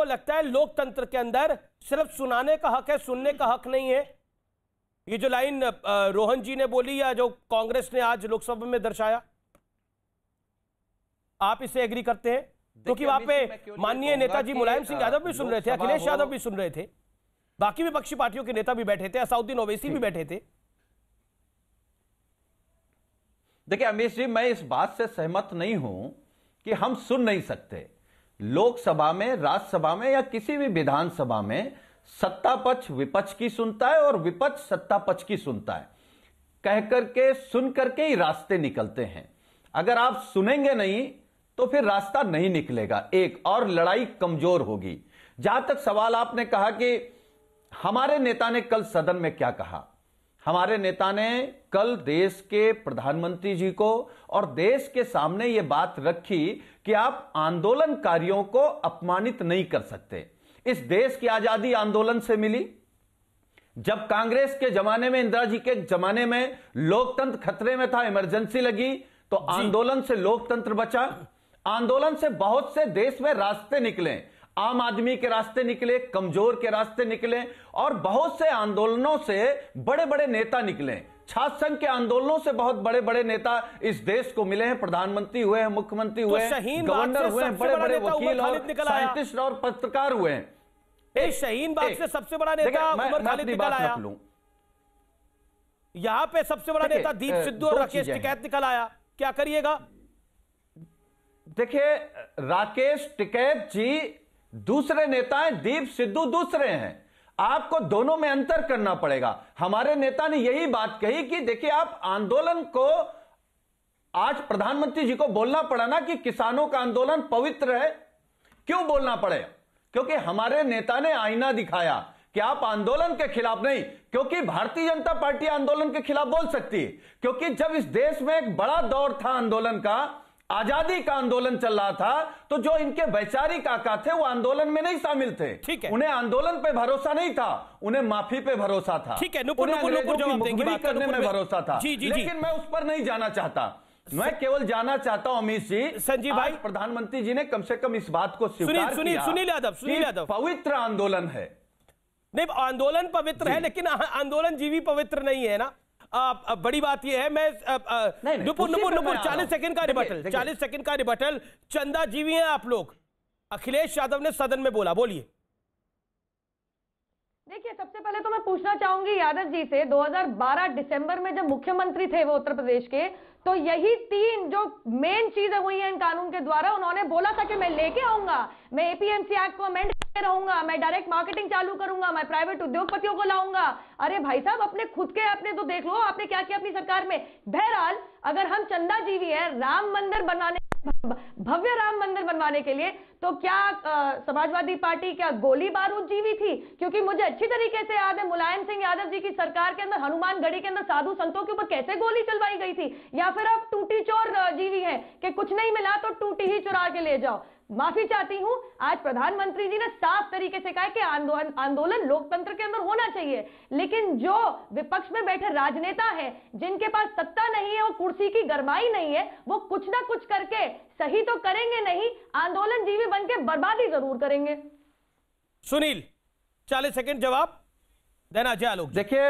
आपको लगता है लोकतंत्र के अंदर सिर्फ सुनाने का हक है सुनने का हक नहीं है ये जो लाइन रोहन जी ने बोली या जो कांग्रेस ने आज लोकसभा में दर्शाया आप इसे एग्री करते हैं क्योंकि वहां पे माननीय नेताजी मुलायम सिंह यादव भी सुन रहे थे अखिलेश यादव भी सुन रहे थे बाकी विपक्षी पार्टियों के नेता भी बैठे थे असाउद्दीन ओवैसी भी बैठे थे देखिए अमीश जी मैं इस बात से सहमत नहीं हूं कि हम सुन नहीं सकते लोकसभा में राज्यसभा में या किसी भी विधानसभा में सत्ता पक्ष विपक्ष की सुनता है और विपक्ष सत्ता पक्ष की सुनता है कह करके सुन करके ही रास्ते निकलते हैं अगर आप सुनेंगे नहीं तो फिर रास्ता नहीं निकलेगा एक और लड़ाई कमजोर होगी जहां तक सवाल आपने कहा कि हमारे नेता ने कल सदन में क्या कहा हमारे नेता ने कल देश के प्रधानमंत्री जी को और देश के सामने ये बात रखी कि आप आंदोलनकारियों को अपमानित नहीं कर सकते इस देश की आजादी आंदोलन से मिली जब कांग्रेस के जमाने में इंदिरा जी के जमाने में लोकतंत्र खतरे में था इमरजेंसी लगी तो आंदोलन से लोकतंत्र बचा आंदोलन से बहुत से देश में रास्ते निकले आम आदमी के रास्ते निकले कमजोर के रास्ते निकले और बहुत से आंदोलनों से बड़े बड़े नेता निकले छात्र संघ के आंदोलनों से बहुत बड़े बड़े नेता इस देश को मिले हैं प्रधानमंत्री हुए हैं मुख्यमंत्री तो हुए हैं गवर्नर हुए हैं बड़े बड़े वकील और साइंटिस्ट और पत्रकार हुए हैं शहीन बाग से सबसे बड़ा नेता उमर खालिद निकल आया यहां पे सबसे बड़ा नेता दीप सिद्धू और राकेश टिकैत निकल आया क्या करिएगा देखिए राकेश टिकैत जी दूसरे नेता हैं दीप सिद्धू दूसरे हैं आपको दोनों में अंतर करना पड़ेगा हमारे नेता ने यही बात कही कि देखिए आप आंदोलन को आज प्रधानमंत्री जी को बोलना पड़ा ना कि किसानों का आंदोलन पवित्र है क्यों बोलना पड़े क्योंकि हमारे नेता ने आईना दिखाया कि आप आंदोलन के खिलाफ नहीं क्योंकि भारतीय जनता पार्टी आंदोलन के खिलाफ बोल सकती है क्योंकि जब इस देश में एक बड़ा दौर था आंदोलन का आजादी का आंदोलन चल रहा था तो जो इनके वैचारिक आका थे वो आंदोलन में नहीं शामिल थे ठीक है उन्हें आंदोलन पे भरोसा नहीं था उन्हें माफी पे भरोसा था ठीक है नुपुर, नुपुर, नुपुर, नुपुर करने में भरोसा था जी, जी, लेकिन मैं उस पर नहीं जाना चाहता मैं केवल जाना चाहता हूं अमित जी संजीव भाई प्रधानमंत्री जी ने कम से कम इस बात को सुनील यादव सुनील यादव पवित्र आंदोलन है नहीं आंदोलन पवित्र है लेकिन आंदोलन जीवी पवित्र नहीं है ना बड़ी बात यह है मैं नुपुर नुपुर नुपुर चालीस सेकंड का रिबटल चालीस सेकंड का रिबटल चंदा जीवी हैं आप लोग अखिलेश यादव ने सदन में बोला बोलिए देखिए सबसे पहले तो मैं पूछना चाहूंगी यादव जी से 2012 दिसंबर में जब मुख्यमंत्री थे वो उत्तर प्रदेश के तो यही तीन जो मेन चीजें हुई हैं इन कानून के द्वारा उन्होंने बोला था कि मैं लेके आऊंगा मैं एपीएमसी एक्ट को अमेंड करते रहूंगा मैं डायरेक्ट मार्केटिंग चालू करूंगा मैं प्राइवेट उद्योगपतियों को लाऊंगा अरे भाई साहब अपने खुद के अपने तो देख लो आपने क्या किया अपनी सरकार में बहरहाल अगर हम चंदा जीवी है राम मंदिर बनाने भव्य राम मंदिर बनवाने के लिए तो क्या समाजवादी पार्टी क्या गोली बारूद जीवी थी क्योंकि मुझे अच्छी तरीके से याद है मुलायम सिंह यादव जी की सरकार के अंदर हनुमान गढ़ी के अंदर साधु संतों के ऊपर कैसे गोली चलवाई गई थी या फिर आप टूटी चोर जीवी है कि कुछ नहीं मिला तो टूटी ही चुरा के ले जाओ माफी चाहती हूं आज प्रधानमंत्री जी ने साफ तरीके से कहा कि आंदोलन आंदोलन लोकतंत्र के अंदर होना चाहिए लेकिन जो विपक्ष में बैठे राजनेता हैं जिनके पास सत्ता नहीं है और कुर्सी की गरमाई नहीं है वो कुछ ना कुछ करके सही तो करेंगे नहीं आंदोलन जीवी बन के बर्बादी जरूर करेंगे सुनील चालीस सेकेंड जवाब देन आलोक देखिए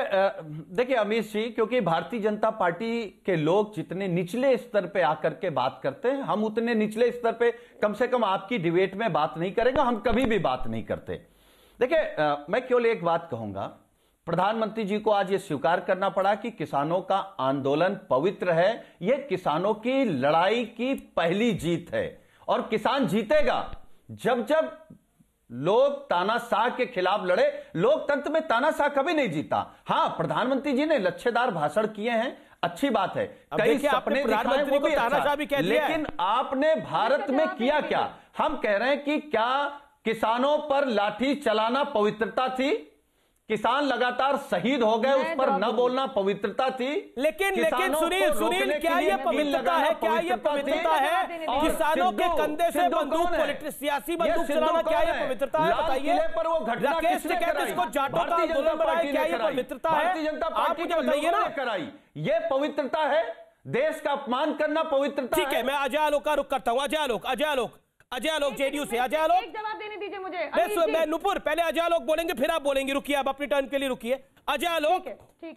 देखिए अमित जी क्योंकि भारतीय जनता पार्टी के लोग जितने निचले स्तर पे आकर के बात करते हैं हम उतने निचले स्तर पे कम से कम आपकी डिबेट में बात नहीं करेंगे हम कभी भी बात नहीं करते देखिए मैं केवल एक बात कहूंगा प्रधानमंत्री जी को आज ये स्वीकार करना पड़ा कि किसानों का आंदोलन पवित्र है यह किसानों की लड़ाई की पहली जीत है और किसान जीतेगा जब जब लोग तानाशाह के खिलाफ लड़े लोकतंत्र में तानाशाह कभी नहीं जीता हां प्रधानमंत्री जी ने लच्छेदार भाषण किए हैं अच्छी बात है कई सपने प्रधानमंत्री को अच्छा। तानाशाह भी कह लेकिन आपने भारत में किया क्या हम कह रहे हैं कि क्या किसानों पर लाठी चलाना पवित्रता थी किसान लगातार शहीद हो गए उस पर तो न बोलना पवित्रता थी लेकिन लेकिन सुनील सुनील क्या ये पवित्रता है क्या ये पवित्रता है किसानों के कंधे से बंदूक सियासी बंदूक चलाना क्या ये पवित्रता है बताइए पर वो घटना राकेश टिकैत इसको जाटों का आंदोलन बनाया क्या ये पवित्रता है भारतीय जनता पार्टी मुझे बताइए ना कराई ये पवित्रता है देश का अपमान करना पवित्रता ठीक है मैं अजय आलोक का रुख करता हूँ अजय आलोक अजय आलोक अजय आलोक जेडीयू से अजय आलोक जवाब दीजिए मुझे मैं, मैं नुपुर पहले अजय लोग बोलेंगे फिर आप बोलेंगे रुकिए आप अपनी टर्न के लिए रुकिए अजय आलोक